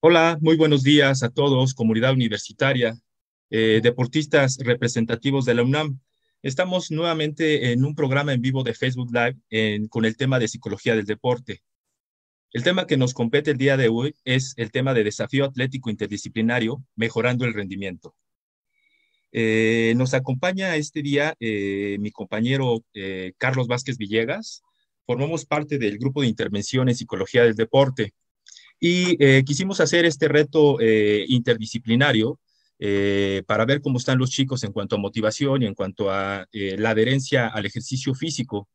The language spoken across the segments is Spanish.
Hola, muy buenos días a todos, comunidad universitaria, eh, deportistas representativos de la UNAM. Estamos nuevamente en un programa en vivo de Facebook Live con el tema de psicología del deporte. El tema que nos compete el día de hoy es el tema de desafío atlético interdisciplinario, mejorando el rendimiento. Eh, nos acompaña este día eh, mi compañero Carlos Vázquez Villegas. Formamos parte del grupo de intervención en psicología del deporte. Y eh, quisimos hacer este reto eh, interdisciplinario eh, para ver cómo están los chicos en cuanto a motivación y en cuanto a la adherencia al ejercicio físico.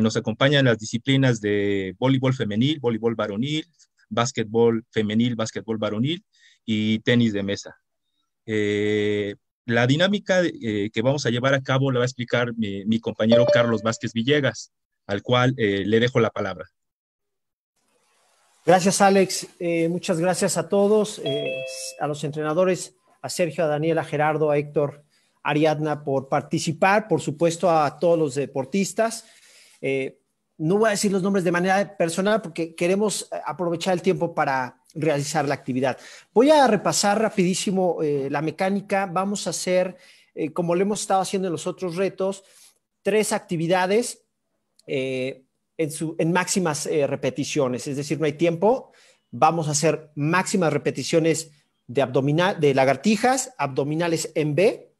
nos acompañan las disciplinas de voleibol femenil, voleibol varonil, básquetbol femenil, básquetbol varonil y tenis de mesa. la dinámica que vamos a llevar a cabo la va a explicar mi, mi compañero Carlos Vázquez Villegas, al cual le dejo la palabra. Gracias, Alex. Eh, muchas gracias a todos, eh, a los entrenadores, a Sergio, a Daniel, a Gerardo, a Héctor, Ariadna por participar, por supuesto a todos los deportistas. Eh, no voy a decir los nombres de manera personal porque queremos aprovechar el tiempo para realizar la actividad. Voy a repasar rapidísimo la mecánica. Vamos a hacer, como lo hemos estado haciendo en los otros retos, tres actividades en, máximas eh, repeticiones, es decir, no hay tiempo, vamos a hacer máximas repeticiones de, de lagartijas, abdominales en B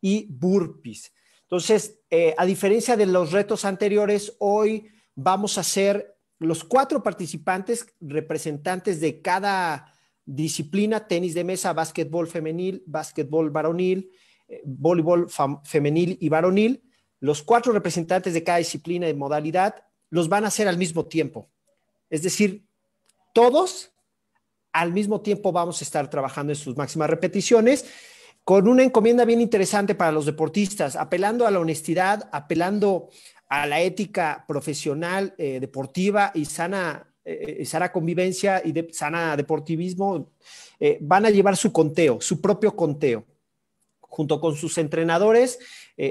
y burpees. Entonces, eh, a diferencia de los retos anteriores, hoy vamos a hacer los cuatro participantes representantes de cada disciplina, tenis de mesa, básquetbol femenil, básquetbol varonil, eh, voleibol femenil y varonil, los cuatro representantes de cada disciplina y modalidad los van a hacer al mismo tiempo. Es decir, todos al mismo tiempo vamos a estar trabajando en sus máximas repeticiones con una encomienda bien interesante para los deportistas, apelando a la honestidad, apelando a la ética profesional, eh, deportiva y sana, eh, sana convivencia y sana deportivismo, eh, van a llevar su conteo, su propio conteo. Junto con sus entrenadores,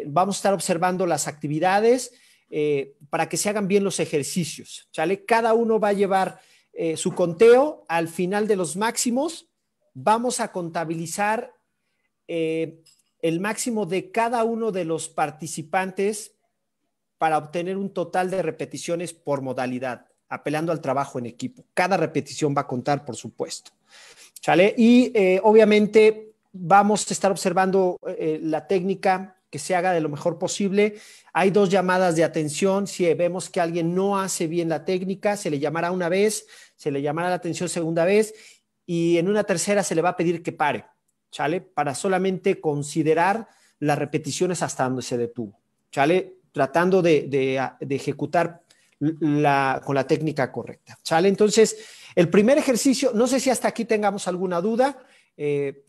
vamos a estar observando las actividades, eh, para que se hagan bien los ejercicios. ¿sale? Cada uno va a llevar eh, su conteo al final de los máximos. Vamos a contabilizar eh, el máximo de cada uno de los participantes para obtener un total de repeticiones por modalidad, apelando al trabajo en equipo. Cada repetición va a contar, por supuesto. ¿Sale? Y obviamente vamos a estar observando la técnica que se haga de lo mejor posible. Hay dos llamadas de atención. Si vemos que alguien no hace bien la técnica, se le llamará una vez, se le llamará la atención segunda vez y en una tercera se le va a pedir que pare, ¿sale? Para solamente considerar las repeticiones hasta donde se detuvo, ¿sale? Tratando de, ejecutar con la técnica correcta, ¿sale? Entonces, el primer ejercicio, no sé si hasta aquí tengamos alguna duda, eh,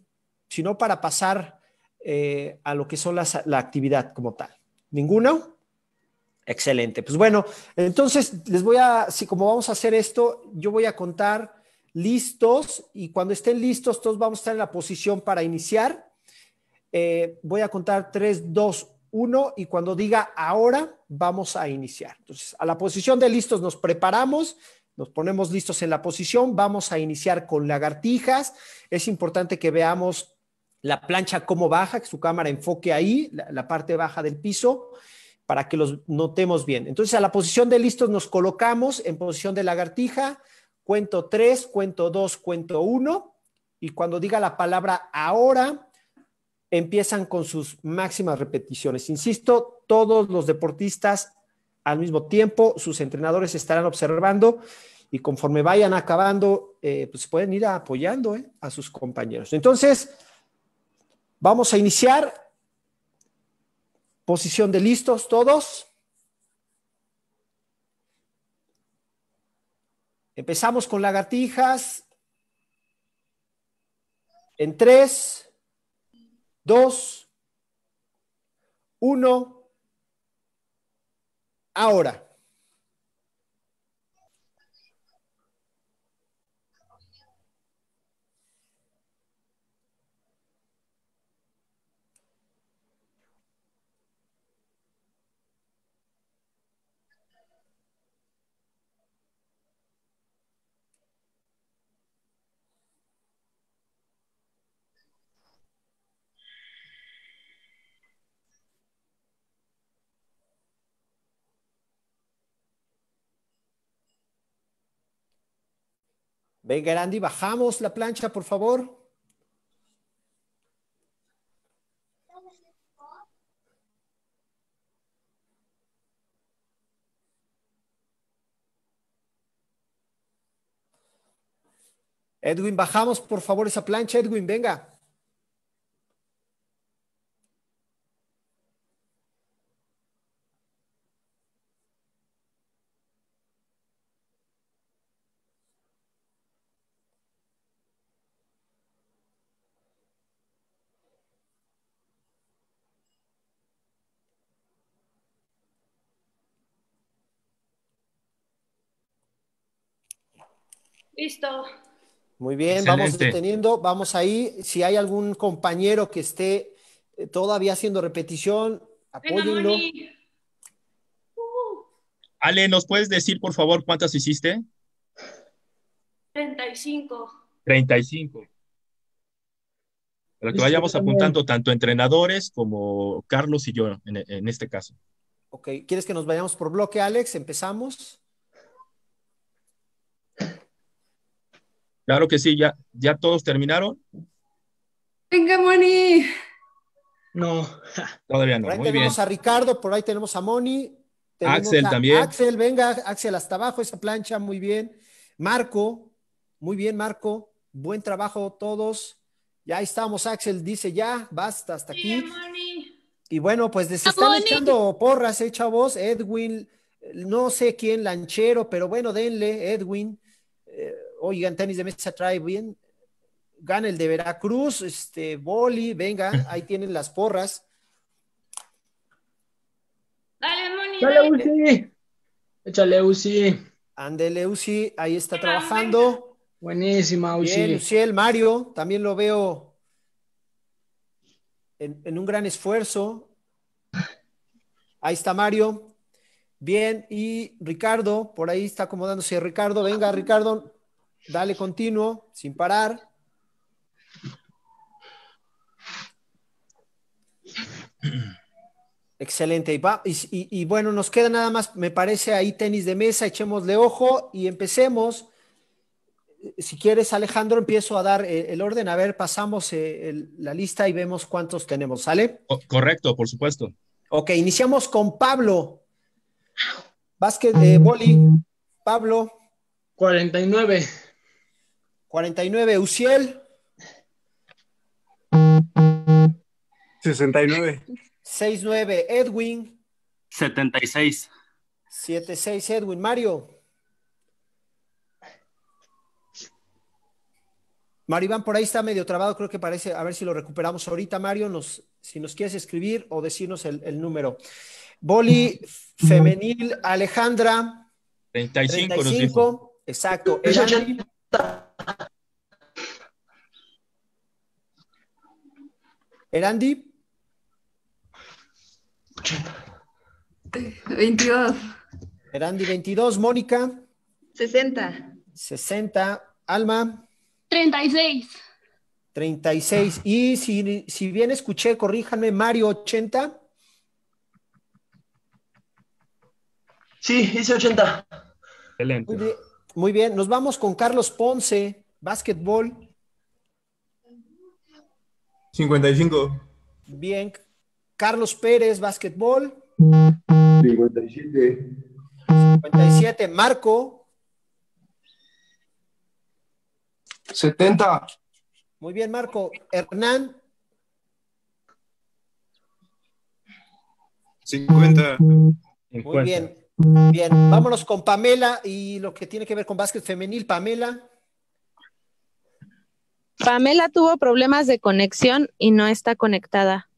sino para pasar eh, a lo que son las, la actividad como tal. ¿Ninguno? Excelente. Pues bueno, entonces les voy a, si como vamos a hacer esto, yo voy a contar listos y cuando estén listos todos vamos a estar en la posición para iniciar. Eh, voy a contar 3, 2, 1 y cuando diga ahora vamos a iniciar. Entonces, a la posición de listos nos preparamos, nos ponemos listos en la posición, vamos a iniciar con lagartijas. Es importante que veamos la plancha cómo baja, que su cámara enfoque ahí, la, parte baja del piso, para que los notemos bien. Entonces, a la posición de listos nos colocamos en posición de lagartija, cuento 3, cuento 2, cuento 1, y cuando diga la palabra ahora, empiezan con sus máximas repeticiones. Insisto, todos los deportistas al mismo tiempo, sus entrenadores estarán observando y conforme vayan acabando, eh, pues pueden ir apoyando eh, a sus compañeros. Entonces, Vamos a iniciar. Posición de listos todos. Empezamos con lagartijas. En tres, dos, uno. Ahora. Venga, Andy, bajamos la plancha, por favor. Edwin, bajamos por favor esa plancha, Edwin, venga. Listo. Muy bien, vamos deteniendo, vamos ahí. Si hay algún compañero que esté eh, todavía haciendo repetición, apóyalo. Uh. Ale, ¿nos puedes decir, por favor, cuántas hiciste? 35. 35. Para que vayamos apuntando tanto entrenadores como Carlos y yo en, en este caso. Ok, ¿quieres que nos vayamos por bloque, Alex? Empezamos. Claro que sí, ya, ya todos terminaron. Venga, Moni. No, todavía no. Por ahí tenemos a Ricardo, por ahí tenemos a Moni. Axel también. Axel, venga, Axel, hasta abajo esa plancha, muy bien. Marco, muy bien, Marco. Buen trabajo todos. Ya estamos, Axel dice ya, basta hasta aquí. y bueno, pues les ah, están echando porras, hecha eh, chavos. Edwin, eh, no sé quién, Lanchero, pero bueno, denle, Edwin oigan, tenis de mesa trae bien, gana el de Veracruz, este, boli, venga, ahí tienen las porras. Dale, Moni. Dale, Uzi. Échale, Uzi. ande Uzi, ahí está trabajando. Buenísima, Uzi. Bien, El Mario, también lo veo en, en un gran esfuerzo. Ahí está Mario. Bien, y Ricardo, por ahí está acomodándose. Ricardo, venga, Ricardo, Dale continuo, sin parar. Excelente. Y, bueno, nos queda nada más, me parece, ahí tenis de mesa, echémosle ojo y empecemos. Si quieres, Alejandro, empiezo a dar eh, el orden. A ver, pasamos eh, la lista y vemos cuántos tenemos. ¿Sale? Correcto, por supuesto. Ok, iniciamos con Pablo. Básquet de eh, boli. Pablo. 49. 49, Uciel. 69. 69, Edwin. 76. 76, Edwin. Mario. maribán por ahí está medio trabado, creo que parece, a ver si lo recuperamos ahorita, Mario, nos, si nos quieres escribir o decirnos el, número. Boli femenil, Alejandra. 35, 35 dijo. exacto. Erandi. 22. Erandi, 22. Mónica. 60. 60. Alma. 36. 36. Y si, bien escuché, corríjanme, Mario, 80. Sí, hice 80. Excelente. Muy bien, muy bien. nos vamos con Carlos Ponce, básquetbol. 55. Bien. Carlos Pérez, básquetbol. 57. 57. Marco. 70. Muy bien, Marco. Hernán. 50. Muy bien. Bien, vámonos con Pamela y lo que tiene que ver con básquet femenil. Pamela. Pamela tuvo problemas de conexión y no está conectada.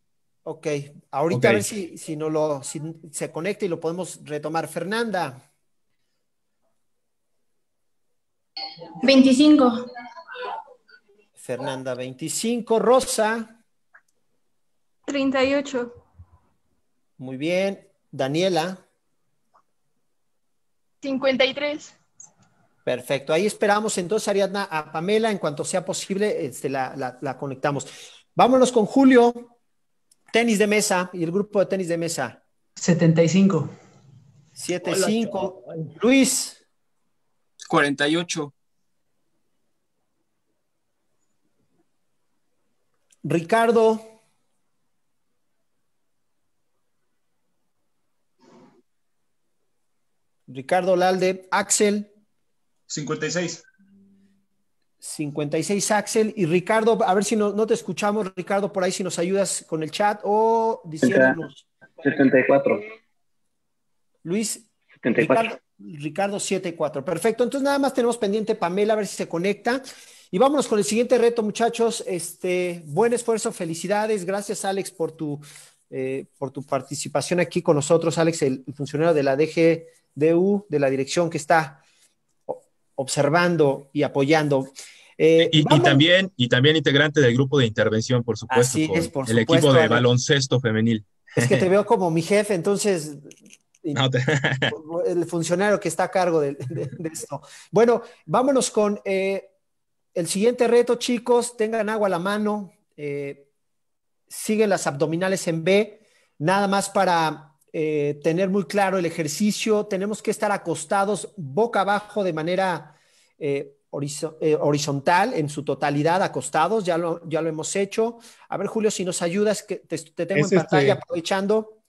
Ok, ahorita a ver si, no lo, si se conecta y lo podemos retomar. Fernanda. 25. Fernanda, 25. Rosa. 38. Muy bien. Daniela. 53. Perfecto. Ahí esperamos entonces, Ariadna, a Pamela, en cuanto sea posible, este, la, conectamos. Vámonos con Julio, tenis de mesa y el grupo de tenis de mesa. 75. 75. Luis. 48. Ricardo. Ricardo Lalde. Axel. 56. 56 Axel y Ricardo, a ver si no, te escuchamos, Ricardo, por ahí si nos ayudas con el chat o diciéndonos. 74. Luis. 74. Ricardo, 74. Perfecto. Entonces nada más tenemos pendiente Pamela a ver si se conecta. Y vámonos con el siguiente reto, muchachos. Este, buen esfuerzo, felicidades. Gracias, Alex, por tu, eh, por tu participación aquí con nosotros. Alex, el funcionario de la DGDU, de la dirección que está observando y apoyando. Eh, y, también, y también integrante del grupo de intervención, por supuesto, Así es, por el equipo de baloncesto femenil. Es que te veo como mi jefe, entonces el funcionario que está a cargo de, esto. Bueno, vámonos con eh, el siguiente reto, chicos. Tengan agua a la mano. Eh, siguen las abdominales en B, nada más para eh, tener muy claro el ejercicio, tenemos que estar acostados boca abajo de manera eh, eh, horizontal en su totalidad, acostados, ya lo, ya lo hemos hecho. A ver, Julio, si nos ayudas, que te, tengo en este pantalla aprovechando.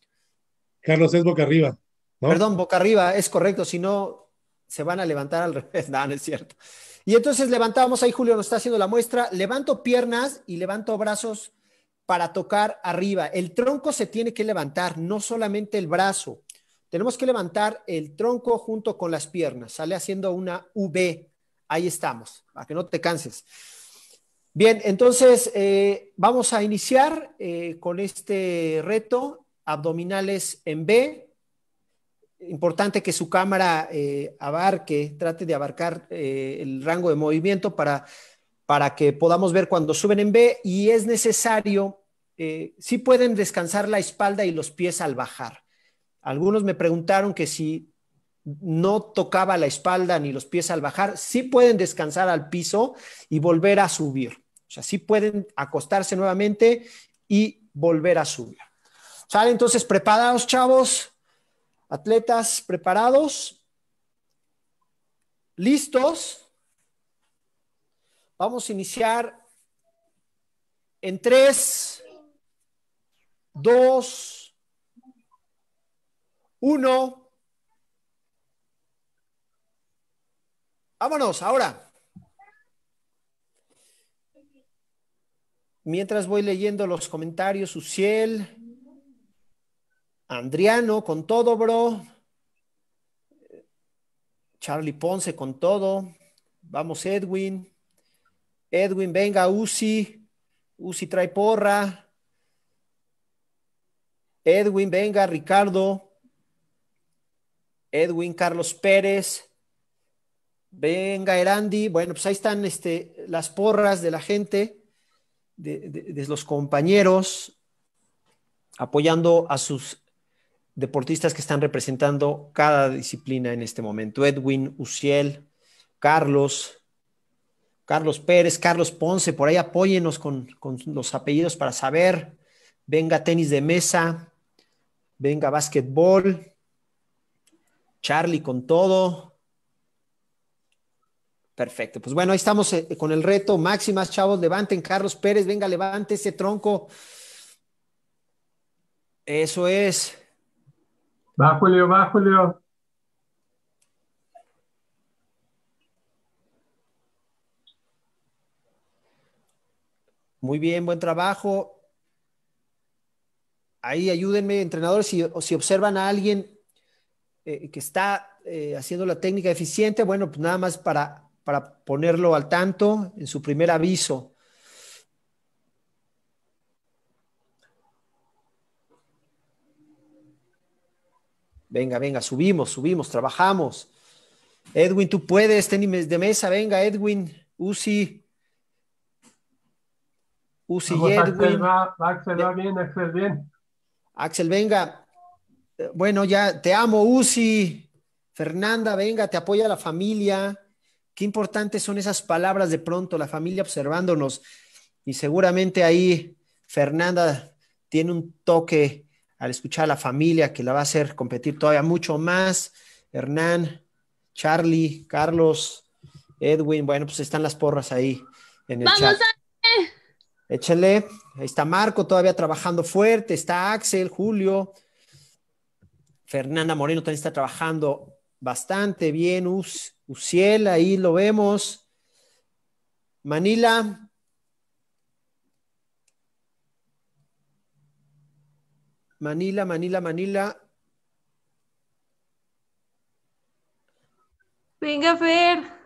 Carlos, es boca arriba. Perdón, boca arriba, es correcto, si no se van a levantar al revés, no, no es cierto. Y entonces levantamos, ahí Julio nos está haciendo la muestra, levanto piernas y levanto brazos para tocar arriba. El tronco se tiene que levantar, no solamente el brazo. Tenemos que levantar el tronco junto con las piernas. Sale haciendo una V. Ahí estamos, para que no te canses. Bien, entonces eh, vamos a iniciar eh, con este reto, abdominales en B. Importante que su cámara eh, abarque, trate de abarcar el rango de movimiento para para que podamos ver cuando suben en B y es necesario, si eh, sí pueden descansar la espalda y los pies al bajar. Algunos me preguntaron que si no tocaba la espalda ni los pies al bajar, sí pueden descansar al piso y volver a subir. O sea, sí pueden acostarse nuevamente y volver a subir. ¿Sale? Entonces, preparados, chavos, atletas, preparados, listos. Vamos a iniciar en 3, 2, 1. Vámonos, ahora. Mientras voy leyendo los comentarios, Uciel, Andriano, con todo, bro. Charlie Ponce, con todo. Vamos, Edwin. Edwin, venga, Uzi. Uzi trae porra. Edwin, venga, Ricardo. Edwin, Carlos Pérez. Venga, Erandi. Bueno, pues ahí están este, las porras de la gente, de, de los compañeros, apoyando a sus deportistas que están representando cada disciplina en este momento. Edwin, Uciel, Carlos, Carlos Pérez, Carlos Ponce, por ahí apóyenos con, los apellidos para saber. Venga tenis de mesa, venga básquetbol, Charlie con todo. Perfecto, pues bueno, ahí estamos eh, con el reto. Máximas, chavos, levanten. Carlos Pérez, venga, levante ese tronco. Eso es. Va, Julio, va, Muy bien, buen trabajo. Ahí ayúdenme, entrenadores, si, si observan a alguien eh, que está eh, haciendo la técnica eficiente, bueno, pues nada más para, para ponerlo al tanto en su primer aviso. Venga, venga, subimos, subimos, trabajamos. Edwin, tú puedes, tenis de mesa, venga, Edwin, Uzi. Uzi Axel, va, Axel bien, Axel bien. Axel, venga. Eh, bueno, ya te amo, Uzi. Fernanda, venga, te apoya la familia. Qué importantes son esas palabras de pronto, la familia observándonos. Y seguramente ahí Fernanda tiene un toque al escuchar a la familia que la va a hacer competir todavía mucho más. Hernán, Charlie, Carlos, Edwin, bueno, pues están las porras ahí en el ¡Vamos chat. Échale, Ahí está Marco todavía trabajando fuerte. Está Axel, Julio. Fernanda Moreno también está trabajando bastante bien. Us, Uciel, ahí lo vemos. Manila. Manila, Manila, Manila. Venga, Fer.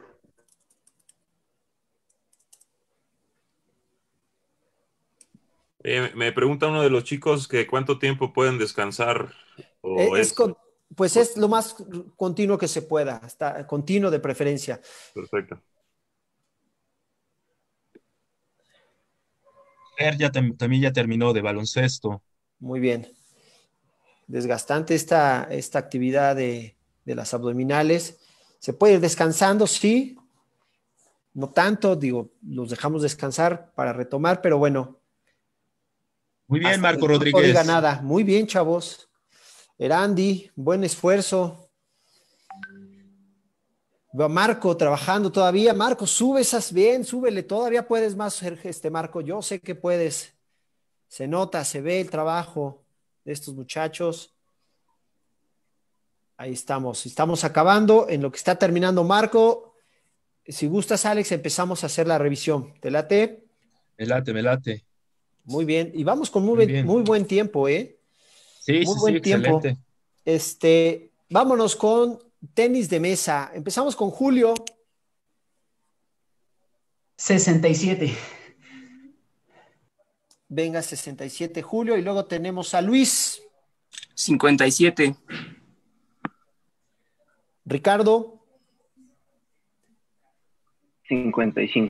Eh, me pregunta uno de los chicos que cuánto tiempo pueden descansar. E-, pues es lo más continuo que se pueda, hasta continuo de preferencia. Perfecto. ya también ya terminó de baloncesto. Muy bien. Desgastante esta, esta actividad de, de las abdominales. Se puede ir descansando, sí. No tanto, digo, los dejamos descansar para retomar, pero bueno, muy bien, Marco Rodríguez. No diga nada. Muy bien, chavos. Erandi, buen esfuerzo. Marco trabajando todavía. Marco, sube esas bien, súbele. Todavía puedes más, este Marco. Yo sé que puedes. Se nota, se ve el trabajo de estos muchachos. Ahí estamos. Estamos acabando en lo que está terminando Marco. Si gustas, Alex, empezamos a hacer la revisión. ¿Te late? Me late, me late. Muy bien, y vamos con muy, buen tiempo, ¿eh? Sí, muy sí, buen tiempo. Excelente. Este, vámonos con tenis de mesa. Empezamos con Julio. 67. Venga, 67 Julio y luego tenemos a Luis. 57. Ricardo. 55.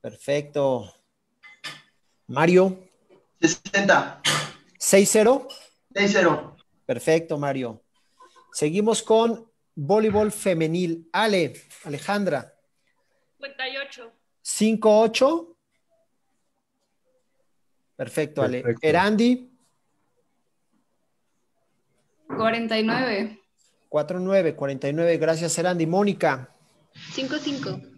Perfecto. Mario. 60. 6-0. 6-0. Perfecto, Mario. Seguimos con voleibol femenil. Ale, Alejandra. 58. 5-8. Perfecto, Ale. Erandi. 49. 4-9, 49. Gracias, Erandi. Mónica. 5-5.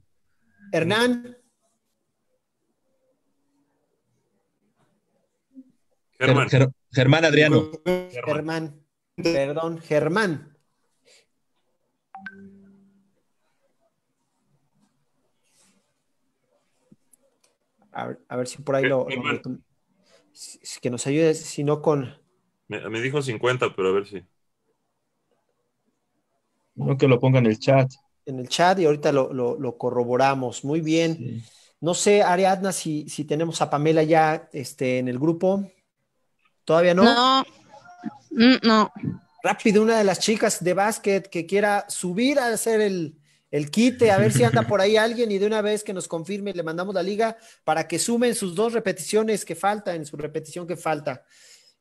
Hernán. Germán. Germán Adriano. Germán. Perdón, Germán. A ver, si por ahí lo, que nos ayudes, si no con. Me, dijo 50, pero a ver si. No que lo ponga en el chat en el chat y ahorita lo, corroboramos. Muy bien. No sé, Ariadna, si, tenemos a Pamela ya este, en el grupo. ¿Todavía no? Mm, no, Rápido, una de las chicas de básquet que quiera subir a hacer el, el quite, a ver si anda por ahí alguien y de una vez que nos confirme, le mandamos la liga para que sumen sus dos repeticiones que falta en su repetición que falta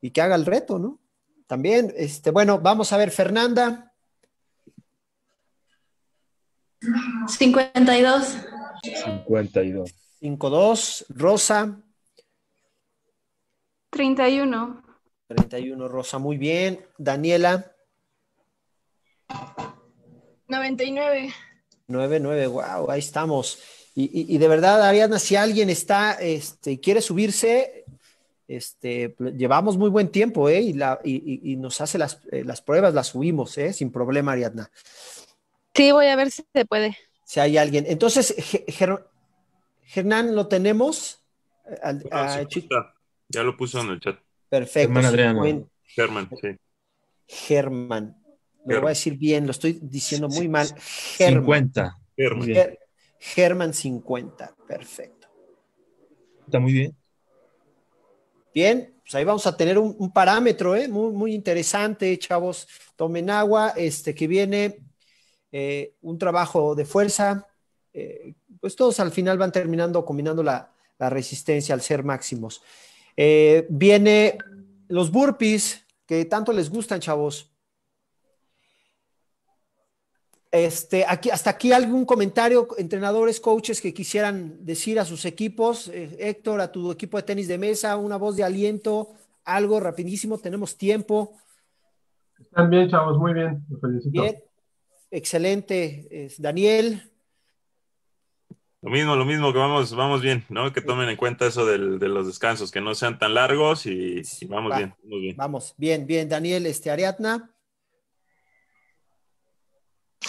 y que haga el reto, ¿no? También, este, bueno, vamos a ver, Fernanda, 52. 52. 52. Rosa. 31. 31, Rosa. Muy bien. Daniela. 99. 99, wow, ahí estamos. Y, de verdad, Ariadna, si alguien está, este, quiere subirse, este, llevamos muy buen tiempo, ¿eh? Y, la, y nos hace las, eh, pruebas, las subimos, ¿eh? Sin problema, Ariadna. Sí, voy a ver si se puede. Si hay alguien. Entonces, Hernán, ¿lo tenemos? Ah, pues, ya lo puso en el chat. Perfecto. Germán Adrián. Germán, sí. Germán. Lo voy a decir bien, lo estoy diciendo muy mal. Germán. 50. Germán. 50, perfecto. Está muy bien. Bien, pues ahí vamos a tener un, parámetro, ¿eh? muy, muy interesante, chavos. Tomen agua, este que viene eh, un trabajo de fuerza, eh, pues todos al final van terminando combinando la, resistencia al ser máximos. Eh, viene los burpees, que tanto les gustan, chavos. Este, aquí, hasta aquí algún comentario, entrenadores, coaches que quisieran decir a sus equipos, Héctor, a tu equipo de tenis de mesa, una voz de aliento, algo rapidísimo, tenemos tiempo. Están bien, chavos, muy bien, Bien. Excelente, Daniel. Lo mismo, lo mismo, que vamos, vamos bien, ¿no? Que tomen en cuenta eso de los descansos, que no sean tan largos y, vamos bien, vamos bien. Vamos, bien, bien, Daniel, este, Ariadna.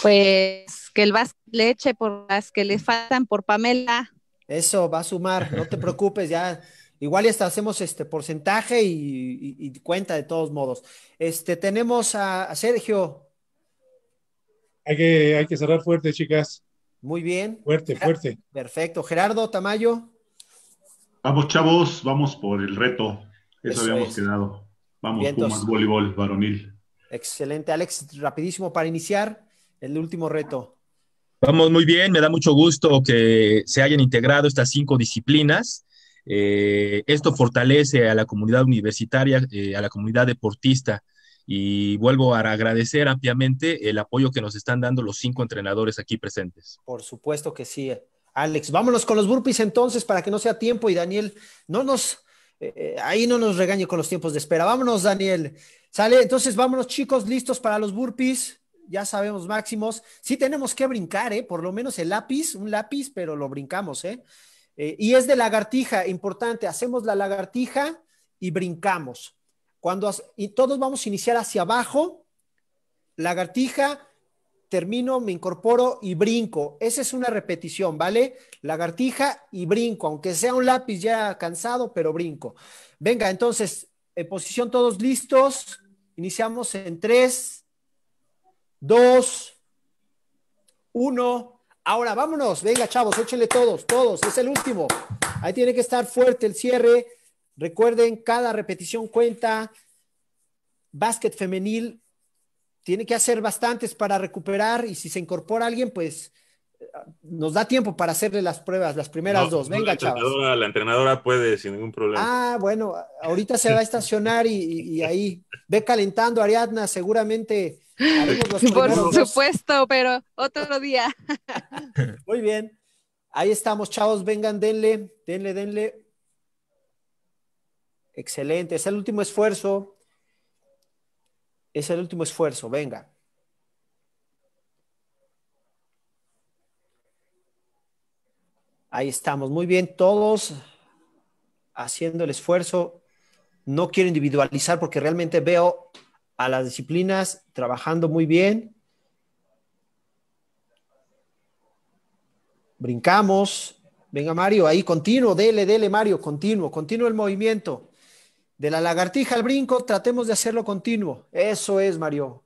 Pues que el vas le eche por las que le faltan por Pamela. Eso va a sumar, no te preocupes, ya igual ya hasta hacemos este porcentaje y, cuenta de todos modos. Este, tenemos a Sergio. Hay que, cerrar fuerte, chicas. Muy bien. Fuerte, fuerte. Perfecto. Gerardo, Tamayo. Vamos, chavos, vamos por el reto. Eso, habíamos quedado. Vamos, Pumas, voleibol, varonil. Excelente, Alex. Rapidísimo para iniciar el último reto. Vamos muy bien, me da mucho gusto que se hayan integrado estas cinco disciplinas. Eh, esto fortalece a la comunidad universitaria, eh, a la comunidad deportista y vuelvo a agradecer ampliamente el apoyo que nos están dando los cinco entrenadores aquí presentes. Por supuesto que sí, eh. Alex. Vámonos con los burpees entonces para que no sea tiempo y Daniel, no nos, eh, eh, ahí no nos regañe con los tiempos de espera. Vámonos, Daniel. Sale, entonces vámonos chicos, listos para los burpees. Ya sabemos, máximos. Sí tenemos que brincar, Por lo menos el lápiz, un lápiz, pero lo brincamos, eh y es de lagartija, importante. Hacemos la lagartija y brincamos. Cuando y todos vamos a iniciar hacia abajo, lagartija, termino, me incorporo y brinco. Esa es una repetición, ¿vale? Lagartija y brinco, aunque sea un lápiz ya cansado, pero brinco. Venga, entonces, en posición todos listos. Iniciamos en 3, 2, 1. Ahora vámonos. Venga, chavos, échenle todos, todos. Es el último. Ahí tiene que estar fuerte el cierre. Recuerden, cada repetición cuenta. Básquet femenil tiene que hacer bastantes para recuperar y si se incorpora alguien, pues eh, nos da tiempo para hacerle las pruebas, las primeras dos. Venga, la entrenadora, La entrenadora puede sin ningún problema. Ah, bueno, ahorita se va a estacionar y, ahí ve calentando Ariadna, seguramente. Por supuesto, pero otro día. Muy bien. Ahí estamos, chavos. Vengan, denle, denle, denle. Excelente, es el último esfuerzo. Es el último esfuerzo, venga. Ahí estamos, muy bien, todos haciendo el esfuerzo. No quiero individualizar porque realmente veo a las disciplinas trabajando muy bien. Brincamos. Venga, Mario, ahí continuo, dele, dele, Mario, continuo, continuo el movimiento. De la lagartija al brinco, tratemos de hacerlo continuo. Eso es, Mario.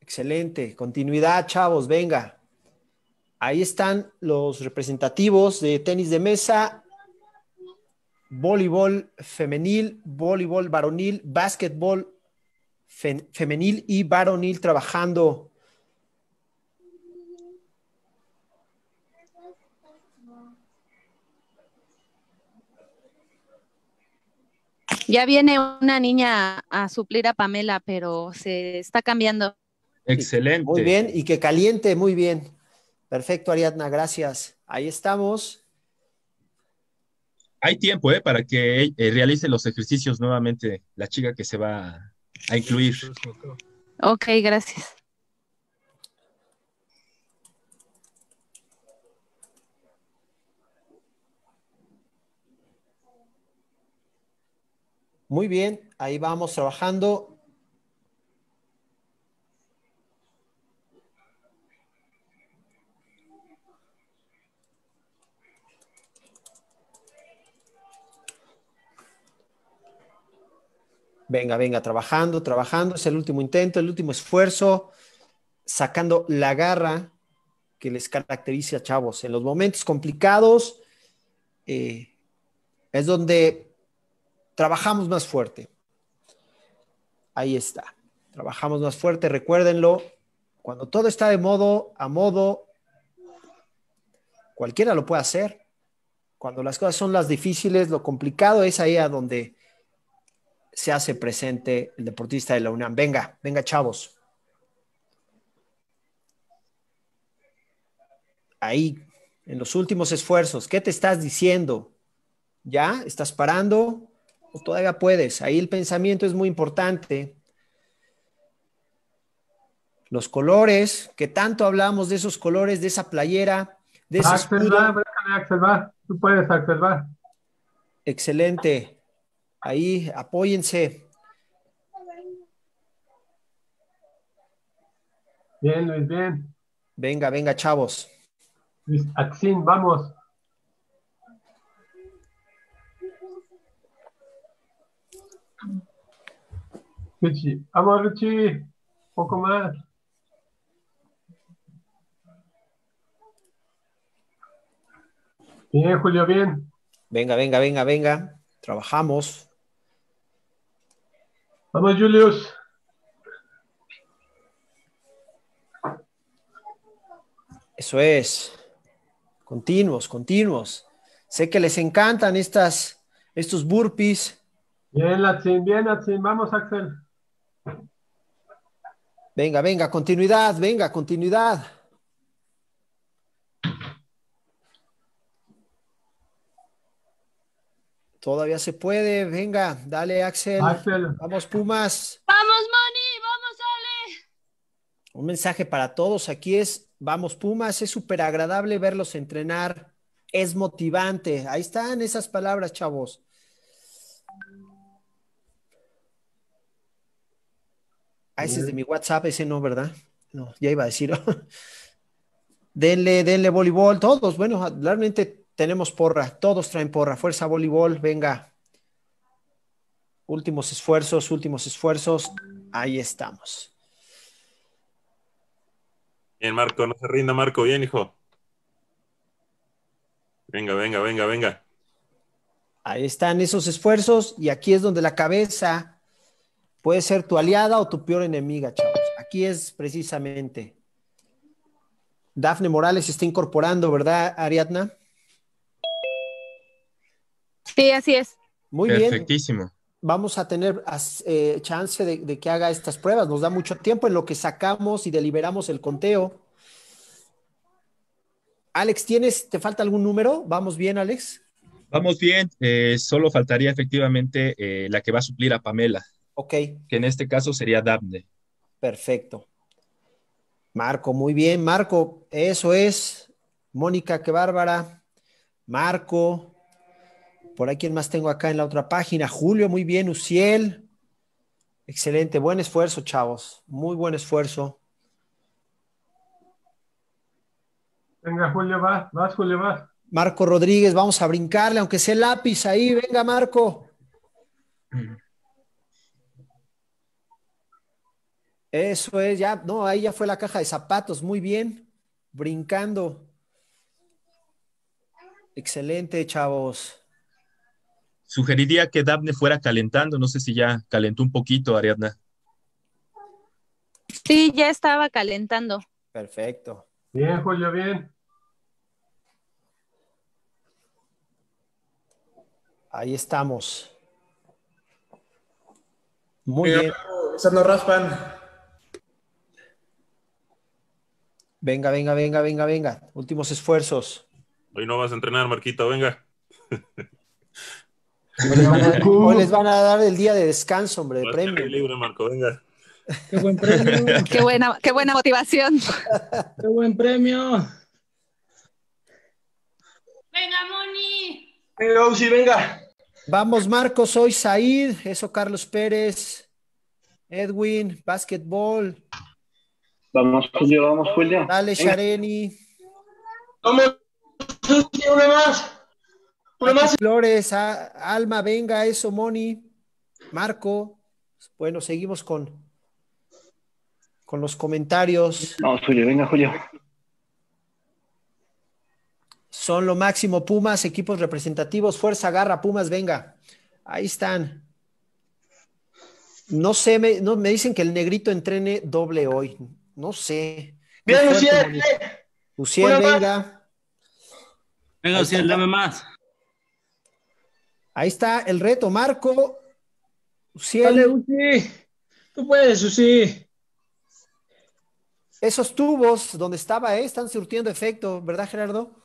Excelente. Continuidad, chavos, venga. Ahí están los representativos de tenis de mesa, voleibol femenil, voleibol varonil, básquetbol femenil y varonil trabajando Ya viene una niña a suplir a Pamela, pero se está cambiando. Excelente. Muy bien, y que caliente, muy bien. Perfecto, Ariadna, gracias. Ahí estamos. Hay tiempo ¿eh? para que eh, realice los ejercicios nuevamente la chica que se va a incluir. Ok, gracias. Muy bien, ahí vamos trabajando. Venga, venga, trabajando, trabajando. Es el último intento, el último esfuerzo, sacando la garra que les caracteriza a chavos. En los momentos complicados eh, es donde trabajamos más fuerte. Ahí está. Trabajamos más fuerte, recuérdenlo. Cuando todo está de modo, a modo, cualquiera lo puede hacer. Cuando las cosas son las difíciles, lo complicado es ahí a donde se hace presente el deportista de la UNAM. Venga, venga, chavos. Ahí, en los últimos esfuerzos, ¿qué te estás diciendo? ¿Ya? ¿Estás parando? todavía puedes. Ahí el pensamiento es muy importante. Los colores, que tanto hablamos de esos colores, de esa playera, de esa Axel, va, Tú puedes, Axel, Excelente. Ahí, apóyense. Bien, Luis, bien. Venga, venga, chavos. Luis Axin, vamos. vamos Luchi, poco más. Bien, Julio, bien. Venga, venga, venga, venga. Trabajamos. Vamos, Julius. Eso es. Continuos, continuos. Sé que les encantan estas, estos burpees. Bien, Latsin, bien, Latsin. Vamos, Axel. Venga, venga, continuidad, venga, continuidad. Todavía se puede, venga, dale Axel. Vamos Pumas. Vamos Moni, vamos Ale. Un mensaje para todos aquí es, vamos Pumas, es súper agradable verlos entrenar, es motivante. Ahí están esas palabras, chavos. Ah, ese es de mi WhatsApp, ese no, ¿verdad? No, ya iba a decir. denle, denle voleibol, todos. Bueno, realmente tenemos porra, todos traen porra. Fuerza voleibol, venga. Últimos esfuerzos, últimos esfuerzos. Ahí estamos. Bien, Marco, no se rinda, Marco. Bien, hijo. Venga, venga, venga, venga. Ahí están esos esfuerzos y aquí es donde la cabeza Puede ser tu aliada o tu peor enemiga, chavos. Aquí es precisamente. Dafne Morales está incorporando, ¿verdad, Ariadna? Sí, así es. Muy bien. Perfectísimo. Vamos a tener eh, chance de, que haga estas pruebas. Nos da mucho tiempo en lo que sacamos y deliberamos el conteo. Alex, ¿tienes, te falta algún número? ¿Vamos bien, Alex? Vamos bien. Eh, solo faltaría efectivamente eh, la que va a suplir a Pamela. Ok. Que en este caso sería Daphne. Perfecto. Marco, muy bien, Marco, eso es. Mónica, qué bárbara. Marco, por ahí quién más tengo acá en la otra página. Julio, muy bien, Uciel. Excelente, buen esfuerzo, chavos. Muy buen esfuerzo. Venga, Julio, va. vas, Julio, va. Marco Rodríguez, vamos a brincarle, aunque sea lápiz ahí. Venga, Marco. Mm. Eso es, ya, no, ahí ya fue la caja de zapatos, muy bien, brincando. Excelente, chavos. Sugeriría que Daphne fuera calentando, no sé si ya calentó un poquito, Ariadna. Sí, ya estaba calentando. Perfecto. Bien, Julio, bien. Ahí estamos. Muy bien. se no raspan. Venga, venga, venga, venga, venga. Últimos esfuerzos. Hoy no vas a entrenar, Marquito, venga. Hoy les van a, dar el día de descanso, hombre, de premio. libre, Marco, venga. Qué buen premio. qué, buena, motivación. qué buen premio. Venga, Moni. Venga, venga. Vamos, Marcos, soy Said, eso Carlos Pérez, Edwin, basketball. Vamos Julio, vamos Julio. Dale, Shareni. una más. Una más. Flores, Alma, venga, eso, Moni. Marco. Bueno, seguimos con, con los comentarios. Vamos, Julio, venga, Julio. Son lo máximo Pumas, equipos representativos, fuerza, garra, Pumas, venga. Ahí están. No sé, me, me dicen que el negrito entrene doble hoy. No sé. Bien, Uciel! Luciel. venga. Venga, Uciel dame más. Ahí está el reto, Marco. Luciel. Dale, Tú puedes, Uci Esos tubos donde estaba, ¿eh? están surtiendo efecto, ¿verdad, Gerardo?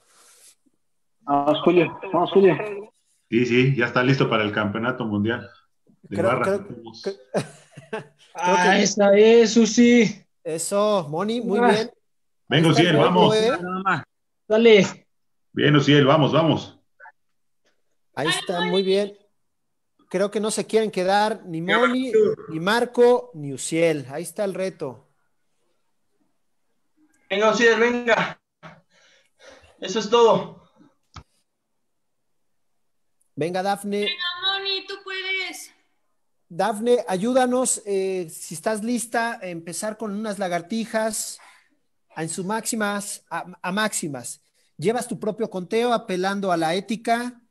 Vamos, Julio. Vamos, Julio. Sí, sí, ya está listo para el campeonato mundial. De barra. ahí está ah, esa es, eso, Moni, muy ah. bien. Vengo, Ciel, vamos. ¿eh? Dale. Bien, Ciel, vamos, vamos. Ahí está, muy bien. Creo que no se quieren quedar ni Moni, ni Marco, ni Uciel. Ahí está el reto. Venga, Uciel, venga. Eso es todo. Venga, Dafne. Dafne, ayúdanos, eh, si estás lista, empezar con unas lagartijas en sus máximas, a, máximas. Llevas tu propio conteo apelando a la ética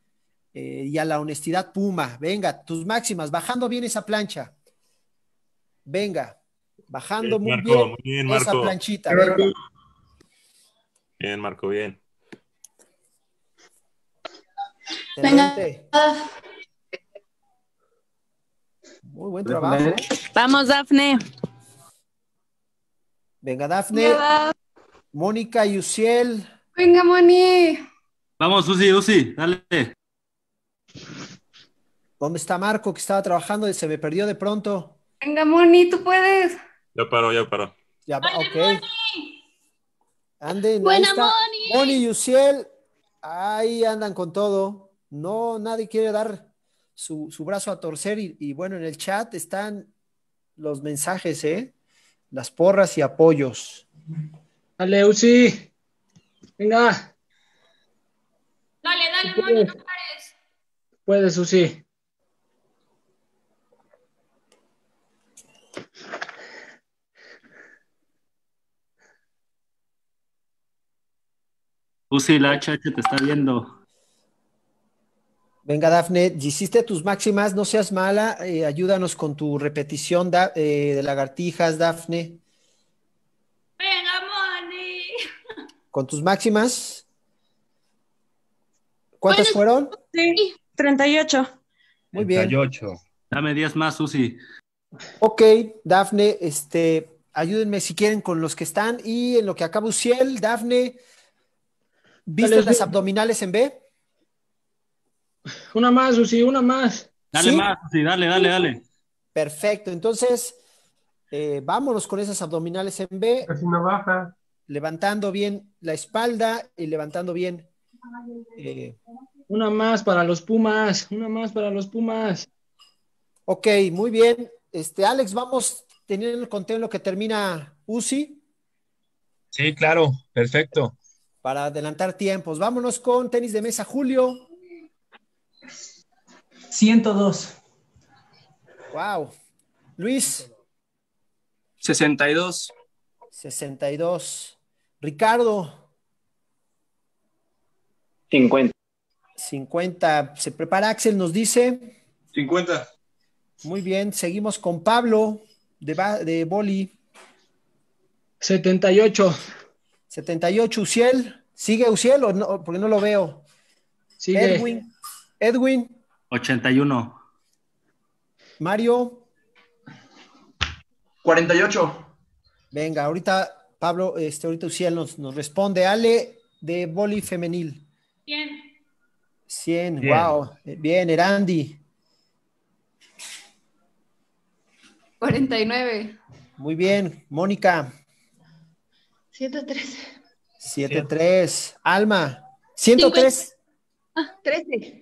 eh, y a la honestidad puma. Venga, tus máximas, bajando bien esa plancha. Venga, bajando muy, bien esa planchita. Bien, bien. Marco, bien. Venga. Muy buen trabajo. ¿eh? Vamos, Dafne. Venga, Dafne. Mónica y Venga, Moni. Vamos, Uzi, Uzi, dale. ¿Dónde está Marco que estaba trabajando y se me perdió de pronto? Venga, Moni, tú puedes. Ya paró, ya paró. Ya, ok. Anden, Buena, Moni. Moni y ahí andan con todo. No, nadie quiere dar su, su brazo a torcer y, bueno, en el chat están los mensajes, ¿eh? Las porras y apoyos. Dale, Uzi. Venga. Dale, dale, Moni, Puedes, Uzi. Uzi, la HH te está viendo. Venga, Dafne, hiciste tus máximas, no seas mala, eh, ayúdanos con tu repetición eh, de lagartijas, Dafne. Venga, Moni. ¿Con tus máximas? ¿Cuántas fueron? Sí, 38. Muy bien. 38. Dame 10 más, Susi. Ok, Dafne, este, ayúdenme si quieren con los que están y en lo que acaba Uciel, Dafne, ¿viste las abdominales en B? Una más, Uzi, una más. Dale más, Uzi, dale, dale, dale. Perfecto, entonces eh, vámonos con esas abdominales en B. baja. Levantando bien la espalda y levantando bien. Eh, una más para los Pumas, una más para los Pumas. Ok, muy bien. Este, Alex, vamos teniendo el conteo en lo que termina Uzi Sí, claro, perfecto. Para adelantar tiempos. Vámonos con tenis de mesa, Julio. 102. Wow. Luis. 62. 62. Ricardo. 50. 50. Se prepara Axel, nos dice. 50. Muy bien, seguimos con Pablo de, Boli. 78. 78, Uciel. ¿Sigue Uciel o no? Porque no lo veo. Sigue. Edwin. 81. Mario. 48. Venga, ahorita Pablo, este, ahorita Uciel nos, nos responde. Ale, de boli femenil. 100. 100, wow. Bien, Erandi. 49. Muy bien, Mónica. 73. 73. Alma. 103. 13.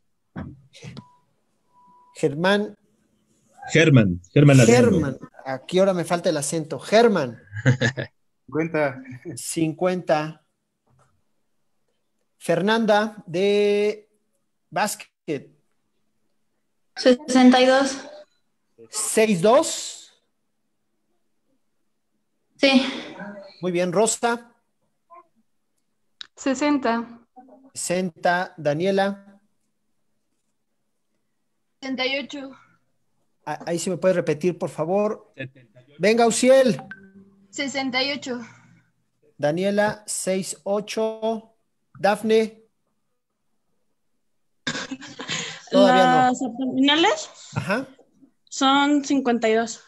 Germán. Germán, Germán. Germán, aquí ahora me falta el acento. Germán. 50. 50. Fernanda de Básquet. 62. 62. Sí. Muy bien, Rosa. 60. 60, Daniela. 78. Ah, ahí sí me puede repetir, por favor. Venga, Uciel. 68. Daniela, 68. Dafne. Las abdominales Ajá. son 52.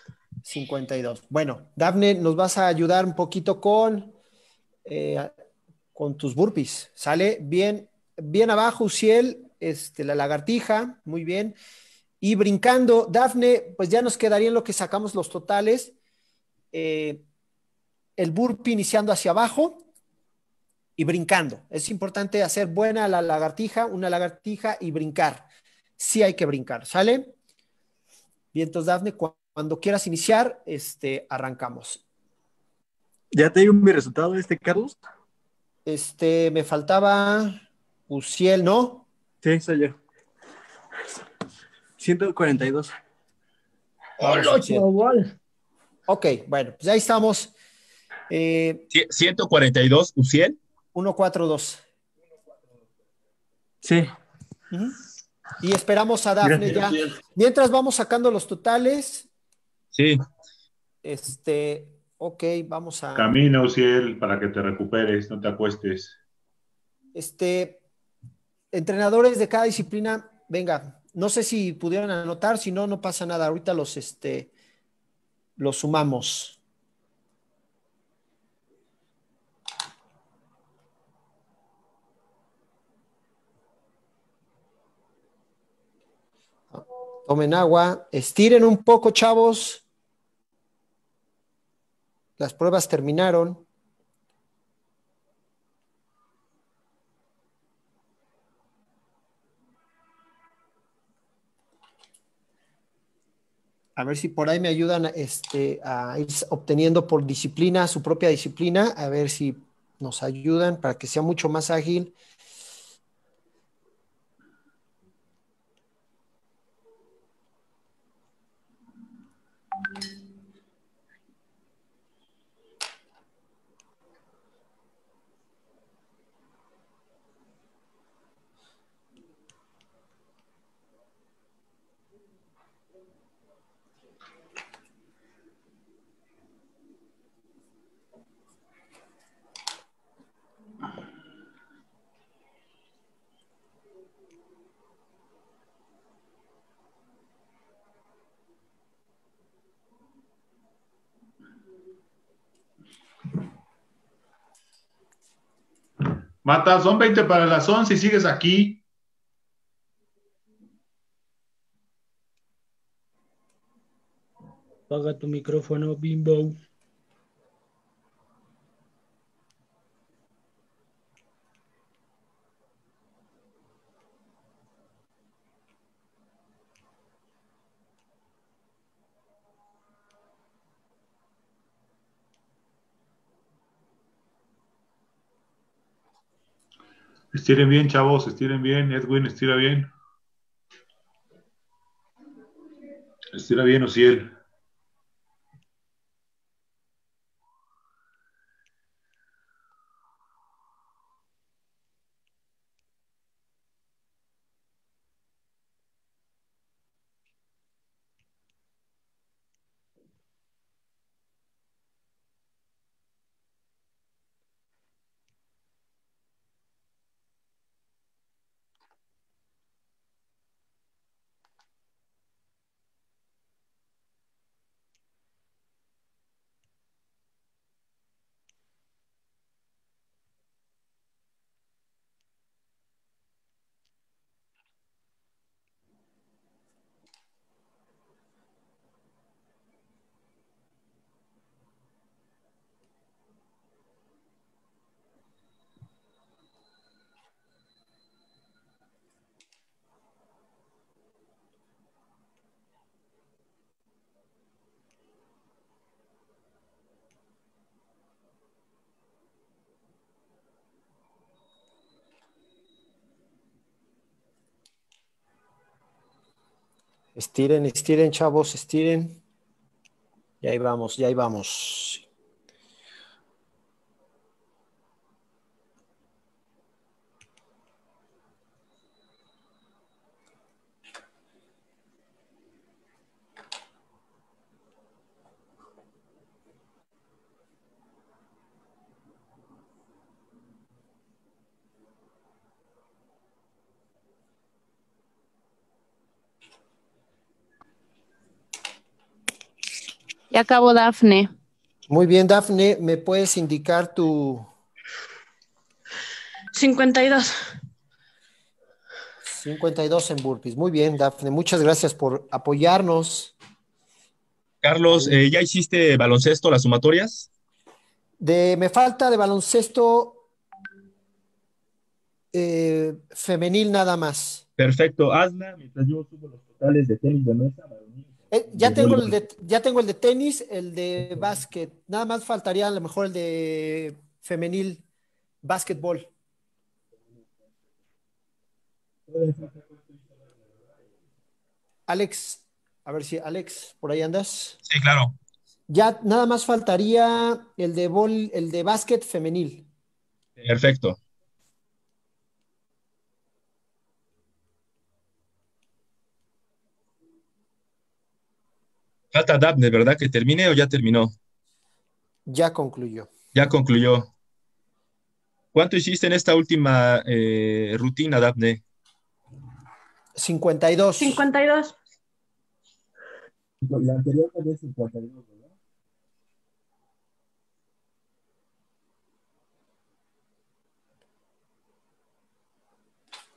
52. Bueno, Dafne, nos vas a ayudar un poquito con, eh, con tus burpees. Sale bien, bien abajo, Uciel, este, la lagartija, muy bien. Y brincando, Dafne, pues ya nos quedaría en lo que sacamos los totales. Eh, el burpee iniciando hacia abajo y brincando. Es importante hacer buena la lagartija, una lagartija y brincar. Sí hay que brincar, ¿sale? Bien, entonces, Dafne, cuando quieras iniciar, este, arrancamos. ¿Ya te dio mi resultado este, Carlos? Este, me faltaba Uciel, ¿no? Sí, soy yo. 142. Ok, bueno, pues ahí estamos. 142, eh, Uciel. 142. Sí. Y esperamos a Dafne ya. Mientras vamos sacando los totales. Sí. Este, ok, vamos a. Camina, Uciel, para que te recuperes, no te acuestes. Este, entrenadores de cada disciplina, venga, no sé si pudieron anotar, si no, no pasa nada. Ahorita los, este, los sumamos. Tomen agua, estiren un poco, chavos. Las pruebas terminaron. a ver si por ahí me ayudan este, a ir obteniendo por disciplina, su propia disciplina, a ver si nos ayudan para que sea mucho más ágil Mata, son 20 para las 11 y sigues aquí. Paga tu micrófono, Bimbo. Estiren bien, chavos, estiren bien. Edwin, estira bien. Estira bien, Ociel. Estiren, estiren, chavos, estiren. Y ahí vamos, y ahí vamos. Ya acabo, Dafne. Muy bien, Dafne, ¿me puedes indicar tu... 52. 52 en burpees. Muy bien, Dafne. Muchas gracias por apoyarnos. Carlos, eh, ¿ya hiciste baloncesto, las sumatorias? De, me falta de baloncesto eh, femenil nada más. Perfecto, hazla mientras yo subo los totales de tenis de mesa. Eh, ya, tengo el de, ya tengo el de tenis, el de básquet. Nada más faltaría a lo mejor el de femenil básquetbol. Alex, a ver si Alex, por ahí andas. Sí, claro. Ya nada más faltaría el de el de básquet femenil. Perfecto. Falta Daphne, ¿verdad? Que termine o ya terminó. Ya concluyó. Ya concluyó. ¿Cuánto hiciste en esta última eh, rutina, Daphne? 52. 52. La anterior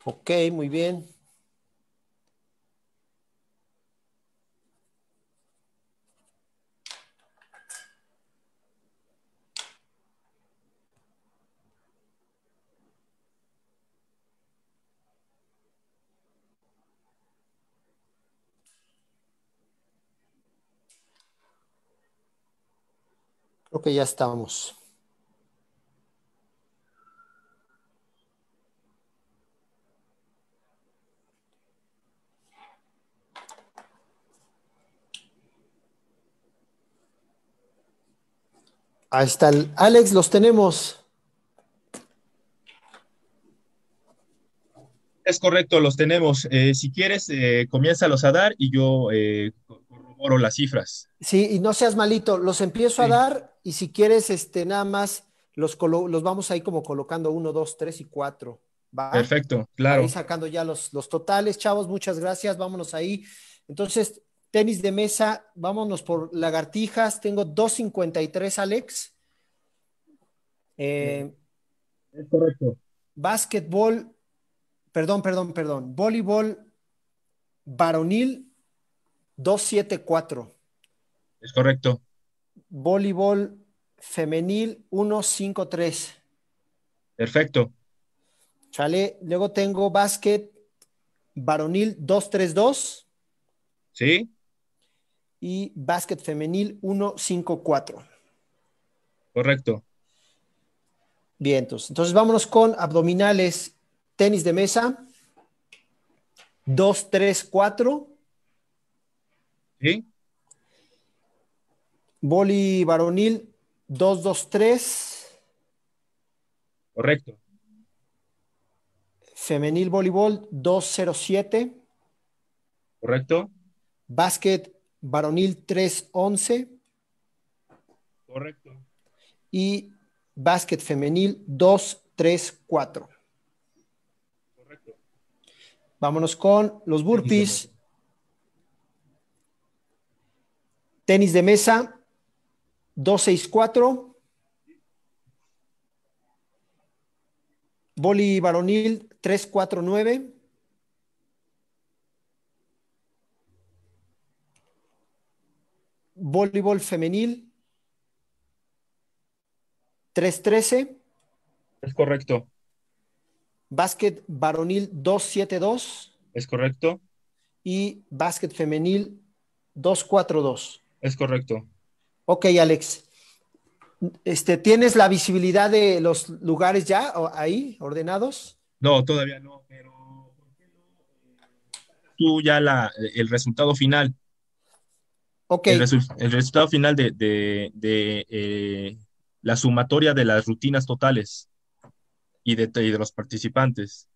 Ok, muy bien. que ya estamos. Ahí está Alex, los tenemos. Es correcto, los tenemos. Eh, si quieres, eh, los a dar y yo eh, oro las cifras. Sí, y no seas malito, los empiezo a dar y si quieres, este, nada más los, los vamos ahí como colocando uno, dos, tres y cuatro. Perfecto, claro. Ahí sacando ya los, los totales, chavos, muchas gracias, vámonos ahí. Entonces, tenis de mesa, vámonos por lagartijas, tengo 253, Alex. Eh, es correcto. Básquetbol, perdón, perdón, perdón, voleibol varonil, 274. Es correcto. Voleibol femenil 153. Perfecto. Chale, luego tengo básquet varonil 232. Sí. Y básquet femenil 154. Correcto. Bien, entonces, vámonos con abdominales, tenis de mesa, 234 Boli varonil 223. Correcto. Femenil voleibol 207. Correcto. Básquet varonil 311. Correcto. Y básquet femenil 234. Correcto. Vámonos con los burpees. Tenis de mesa, 264. Boli varonil, 349. Voleibol femenil, 313. Es correcto. Básquet varonil 272. Es correcto. Y básquet femenil 242. Es correcto. Ok, Alex. Este, ¿Tienes la visibilidad de los lugares ya ahí ordenados? No, todavía no, pero eh, tú ya la, el resultado final. Ok. El, resultado final de, eh, la sumatoria de las rutinas totales y de, de los participantes.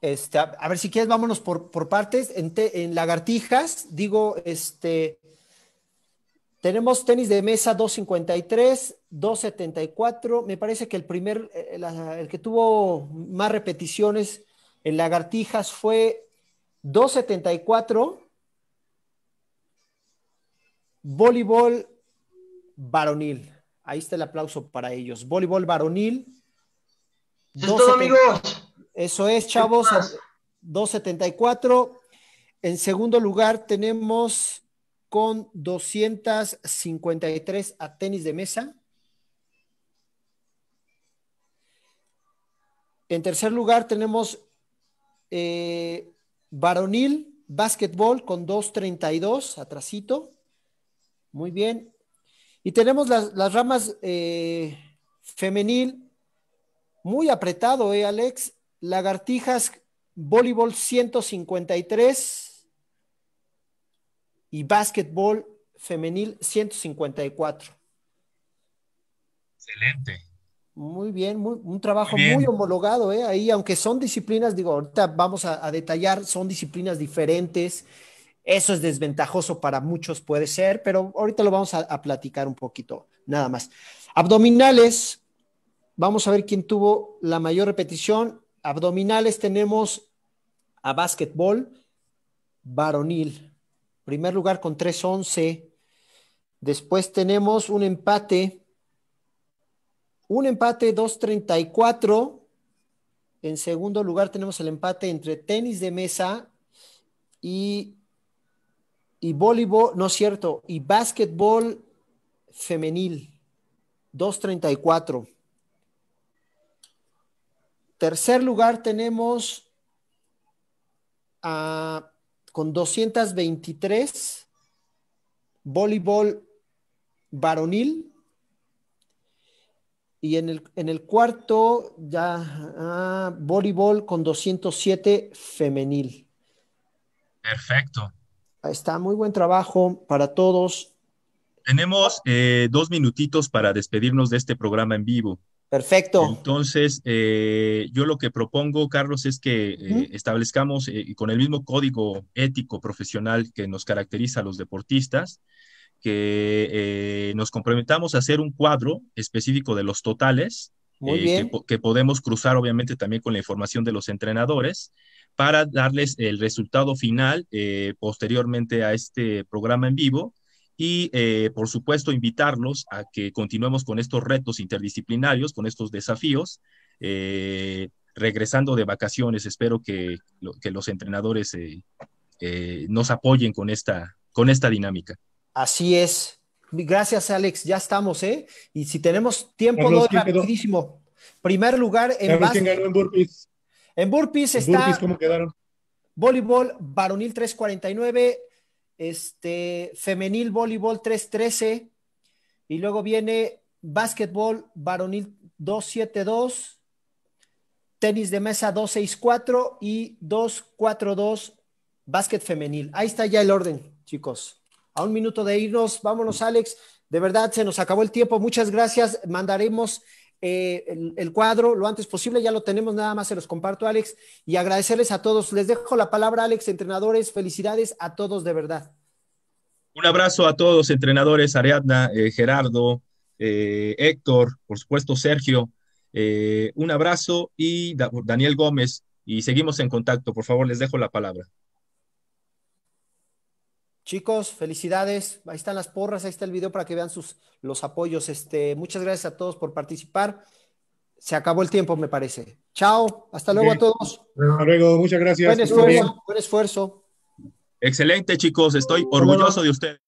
Este, a ver si quieres, vámonos por, partes. En, en lagartijas, digo, este, tenemos tenis de mesa 253, 274. Me parece que el primer, eh, eh, el, que tuvo más repeticiones en lagartijas fue 274. Voleibol varonil. Ahí está el aplauso para ellos. Voleibol varonil. Eso amigos. Eso es, chavos. 274. En segundo lugar tenemos con 253 a tenis de mesa. En tercer lugar tenemos eh, varonil, básquetbol con 232, atrasito. Muy bien. Y tenemos las, ramas eh, femenil, muy apretado, ¿eh, Alex? Lagartijas, voleibol 153 y básquetbol femenil 154. Excelente. Muy bien, un trabajo muy, homologado, ¿eh? Ahí, aunque son disciplinas, digo, ahorita vamos a, detallar, son disciplinas diferentes. Eso es desventajoso para muchos, puede ser, pero ahorita lo vamos a, a platicar un poquito, nada más. Abdominales, vamos a ver quién tuvo la mayor repetición. Abdominales tenemos a básquetbol varonil, Primer lugar con 3-11. Después tenemos un empate. Un empate 234. En segundo lugar tenemos el empate entre tenis de mesa y, y voleibol, no es cierto, y básquetbol femenil. 2.34. Tercer lugar tenemos a con 223, voleibol varonil. Y en el, cuarto, ya, ah, voleibol con 207 femenil. Perfecto. Ahí está, muy buen trabajo para todos. Tenemos eh, dos minutitos para despedirnos de este programa en vivo. Perfecto. Entonces, eh, yo lo que propongo, Carlos, es que eh, establezcamos eh, con el mismo código ético profesional que nos caracteriza a los deportistas, que nos comprometamos a hacer un cuadro específico de los totales, Que, que, podemos cruzar obviamente también con la información de los entrenadores para darles el resultado final posteriormente a este programa en vivo y eh, por supuesto invitarlos a que continuemos con estos retos interdisciplinarios, con estos desafíos. Eh, regresando de vacaciones, espero que, los entrenadores eh, nos apoyen con esta, con esta dinámica. Así es. Gracias, Alex. Ya estamos, ¿eh? Y si tenemos tiempo, Carlos, Primer lugar en base, en burpees? está... Burpees, ¿Cómo quedaron? Voleibol varonil 349, este, femenil voleibol 313, y luego viene básquetbol varonil 272, tenis de mesa 264 y 242 básquet femenil. Ahí está ya el orden, chicos. A un minuto de irnos, vámonos, Alex. De verdad, se nos acabó el tiempo. Muchas gracias. Mandaremos eh, el, cuadro lo antes posible, ya lo tenemos, nada más se los comparto, Alex, y agradecerles a todos. Les dejo la palabra, Alex, entrenadores, felicidades a todos de verdad. Un abrazo a todos, entrenadores, Ariadna, eh, Gerardo, eh, Héctor, por supuesto, Sergio. un abrazo y Daniel Gómez, y seguimos en contacto. Por favor, les dejo la palabra. Chicos, felicidades. Ahí están las porras, ahí está el video para que vean sus, los apoyos. Este, muchas gracias a todos por participar. Se acabó el tiempo, me parece. Chao, hasta luego a todos. luego, muchas gracias. Buen esfuerzo, buen esfuerzo. Excelente, chicos. Estoy orgulloso de ustedes.